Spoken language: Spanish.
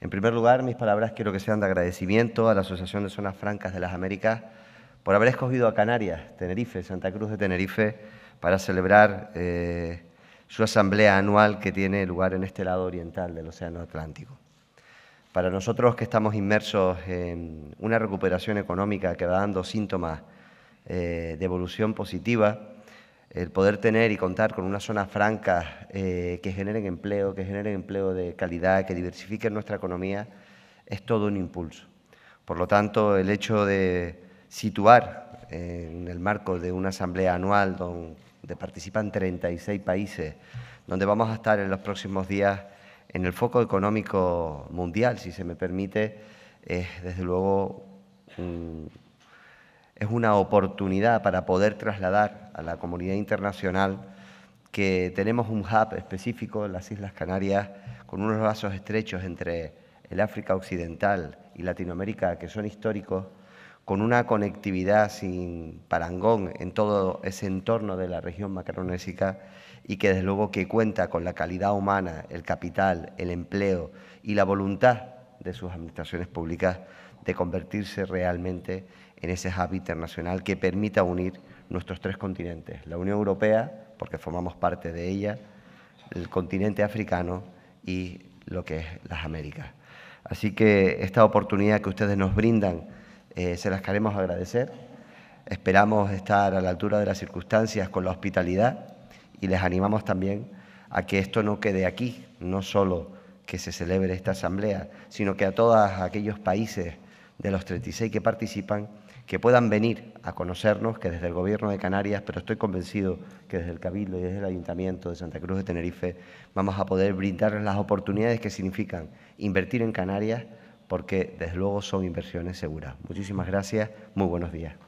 En primer lugar, mis palabras quiero que sean de agradecimiento a la Asociación de Zonas Francas de las Américas por haber escogido a Canarias, Tenerife, Santa Cruz de Tenerife, para celebrar eh, su asamblea anual que tiene lugar en este lado oriental del Océano Atlántico. Para nosotros que estamos inmersos en una recuperación económica que va dando síntomas eh, de evolución positiva, el poder tener y contar con una zona franca eh, que generen empleo, que generen empleo de calidad, que diversifiquen nuestra economía, es todo un impulso. Por lo tanto, el hecho de situar en el marco de una asamblea anual donde participan 36 países, donde vamos a estar en los próximos días en el foco económico mundial, si se me permite, es desde luego un, es una oportunidad para poder trasladar a la comunidad internacional que tenemos un hub específico en las Islas Canarias con unos lazos estrechos entre el África Occidental y Latinoamérica que son históricos, con una conectividad sin parangón en todo ese entorno de la región macaronésica y que desde luego que cuenta con la calidad humana, el capital, el empleo y la voluntad de sus administraciones públicas de convertirse realmente en ese hub internacional que permita unir nuestros tres continentes, la Unión Europea, porque formamos parte de ella, el continente africano y lo que es las Américas. Así que esta oportunidad que ustedes nos brindan eh, se las queremos agradecer. Esperamos estar a la altura de las circunstancias con la hospitalidad y les animamos también a que esto no quede aquí, no solo que se celebre esta asamblea, sino que a todos aquellos países de los 36 que participan, que puedan venir a conocernos, que desde el Gobierno de Canarias, pero estoy convencido que desde el Cabildo y desde el Ayuntamiento de Santa Cruz de Tenerife vamos a poder brindarles las oportunidades que significan invertir en Canarias, porque desde luego son inversiones seguras. Muchísimas gracias, muy buenos días.